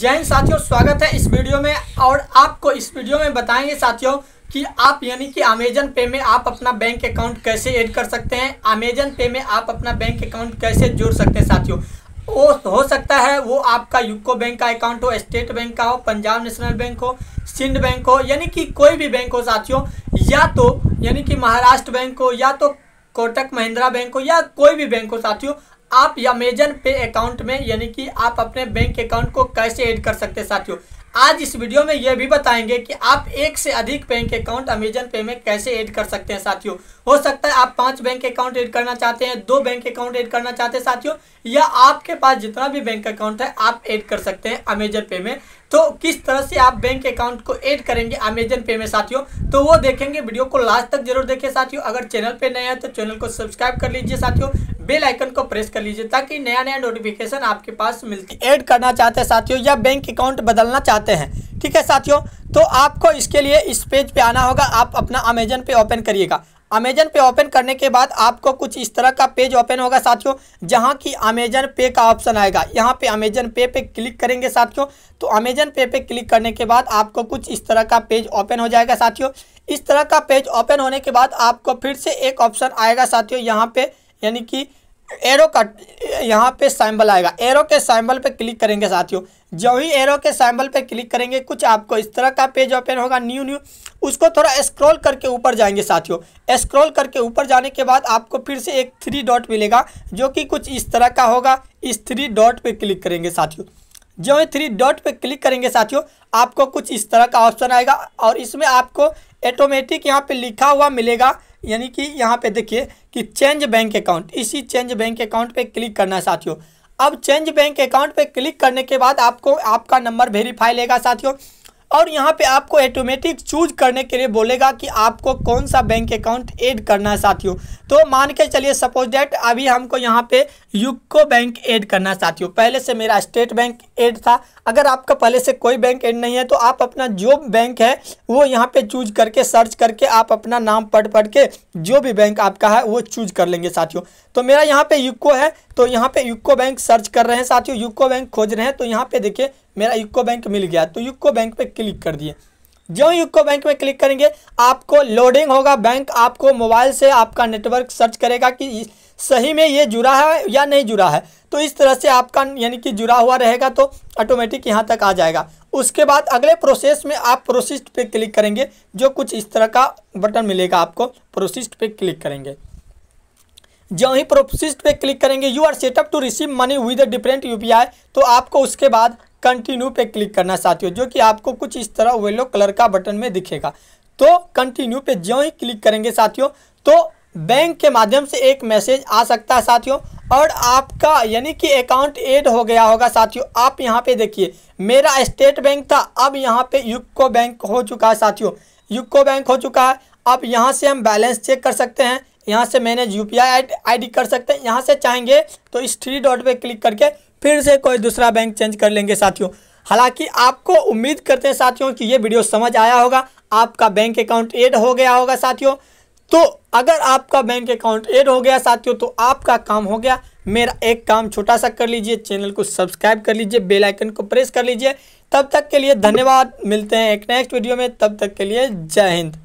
जैन साथियों स्वागत है इस वीडियो में और आपको इस वीडियो में बताएंगे साथियों कि आप यानी कि अमेजन पे में आप अपना बैंक अकाउंट कैसे ऐड कर सकते हैं अमेजन पे में आप अपना बैंक अकाउंट कैसे जोड़ सकते हैं साथियों वो हो सकता है वो आपका यूको बैंक का अकाउंट हो स्टेट बैंक का हो पंजाब नेशनल बैंक हो सिंध बैंक हो यानी कि कोई भी बैंक हो साथियों या तो यानी कि महाराष्ट्र बैंक हो या तो कोटक महिंद्रा बैंक हो या कोई भी बैंक हो साथियों आप अमेजन पे अकाउंट में यानी कि आप अपने बैंक अकाउंट को कैसे ऐड कर सकते हैं साथियों आज इस वीडियो में यह भी बताएंगे कि आप एक से अधिक बैंक अकाउंट अमेजन पे में कैसे ऐड कर सकते हैं साथियों हो सकता है आप पांच बैंक अकाउंट ऐड करना चाहते हैं दो बैंक अकाउंट ऐड करना चाहते हैं साथियों या आपके पास जितना भी बैंक अकाउंट है आप ऐड कर सकते हैं अमेजन पे में तो किस तरह से आप बैंक अकाउंट को ऐड करेंगे अमेजन पे में साथियों तो वो देखेंगे वीडियो को लास्ट तक जरूर देखें साथियों अगर चैनल पे नए हैं तो चैनल को सब्सक्राइब कर लीजिए साथियों बेल आइकन को प्रेस कर लीजिए ताकि नया नया नोटिफिकेशन आपके पास मिलती ऐड करना चाहते हैं साथियों या बैंक अकाउंट बदलना चाहते हैं ठीक है साथियों तो आपको इसके लिए इस पेज पे आना होगा आप अपना अमेजन पे ओपन करिएगा अमेजन पे ओपन करने के बाद आपको कुछ इस तरह का पेज ओपन होगा साथियों जहाँ की अमेजन पे का ऑप्शन आएगा यहाँ पे अमेजन पे पे क्लिक करेंगे साथियों तो अमेजन पे पे क्लिक करने के बाद आपको कुछ इस तरह का पेज ओपन हो जाएगा साथियों इस तरह का पेज ओपन होने के बाद आपको फिर से एक ऑप्शन आएगा साथियों यहाँ पे यानी कि एरो का यहाँ पे सैम्बल आएगा एरो के सैम्बल पे क्लिक करेंगे साथियों जो ही एरो के सैम्बल पे क्लिक करेंगे कुछ आपको इस तरह का पेज ओपन होगा न्यू न्यू उसको थोड़ा स्क्रॉल करके ऊपर जाएंगे साथियों स्क्रॉल करके ऊपर जाने के बाद आपको फिर से एक थ्री डॉट मिलेगा जो कि कुछ इस तरह का होगा इस थ्री डॉट पर क्लिक करेंगे साथियों जो ही थ्री डॉट पर क्लिक करेंगे साथियों आपको कुछ इस तरह का ऑप्शन आएगा और इसमें आपको ऑटोमेटिक यहाँ पर लिखा हुआ मिलेगा यानी कि यहाँ पे देखिए कि चेंज बैंक अकाउंट इसी चेंज बैंक अकाउंट पे क्लिक करना है साथियों अब चेंज बैंक अकाउंट पे क्लिक करने के बाद आपको आपका नंबर वेरीफाई लेगा साथियों और यहाँ पे आपको ऑटोमेटिक चूज करने के लिए बोलेगा कि आपको कौन सा बैंक अकाउंट ऐड करना है साथियों तो मान के चलिए सपोज डैट अभी हमको यहाँ पे यूको बैंक ऐड करना है साथियों पहले से मेरा स्टेट बैंक एड था अगर आपका पहले से कोई बैंक एड नहीं है तो आप अपना जो बैंक है वो यहाँ पे चूज करके सर्च करके आप अपना नाम पढ़ पढ़ के जो भी बैंक आपका है वो चूज कर लेंगे साथियों तो मेरा यहाँ पे यूको है तो यहाँ पे यूको बैंक सर्च कर रहे हैं साथियों यूको बैंक खोज रहे हैं तो यहाँ पे देखिए मेरा यूको बैंक मिल गया तो यूको बैंक पे क्लिक कर दिए जो यूको बैंक में क्लिक करेंगे आपको लोडिंग होगा बैंक आपको मोबाइल से आपका नेटवर्क सर्च करेगा कि सही में ये जुड़ा है या नहीं जुड़ा है तो इस तरह से आपका यानी कि जुड़ा हुआ रहेगा तो ऑटोमेटिक यहाँ तक आ जाएगा उसके बाद अगले प्रोसेस में आप प्रोसिस्ट पे क्लिक करेंगे जो कुछ इस तरह का बटन मिलेगा आपको प्रोसिस्ट पे क्लिक करेंगे जो ही प्रोसिस्ट पे क्लिक करेंगे you are setup to receive money with different you तो आपको उसके बाद कंटिन्यू पे क्लिक करना साथियों जो कि आपको कुछ इस तरह येलो कलर का बटन में दिखेगा तो कंटिन्यू पे जो ही क्लिक करेंगे साथियों तो बैंक के माध्यम से एक मैसेज आ सकता है साथियों और आपका यानी कि अकाउंट ऐड हो गया होगा साथियों आप यहाँ पे देखिए मेरा स्टेट बैंक था अब यहाँ पे यूको बैंक हो चुका है साथियों यूको बैंक हो चुका है अब यहाँ से हम बैलेंस चेक कर सकते हैं यहाँ से मैनेज यू पी आई कर सकते हैं यहाँ से चाहेंगे तो इस थ्री डॉट पर क्लिक करके फिर से कोई दूसरा बैंक चेंज कर लेंगे साथियों हालांकि आपको उम्मीद करते हैं साथियों कि ये वीडियो समझ आया होगा आपका बैंक अकाउंट ऐड हो गया होगा साथियों तो अगर आपका बैंक अकाउंट एड हो गया साथियों तो आपका काम हो गया मेरा एक काम छोटा सा कर लीजिए चैनल को सब्सक्राइब कर लीजिए बेल आइकन को प्रेस कर लीजिए तब तक के लिए धन्यवाद मिलते हैं एक नेक्स्ट वीडियो में तब तक के लिए जय हिंद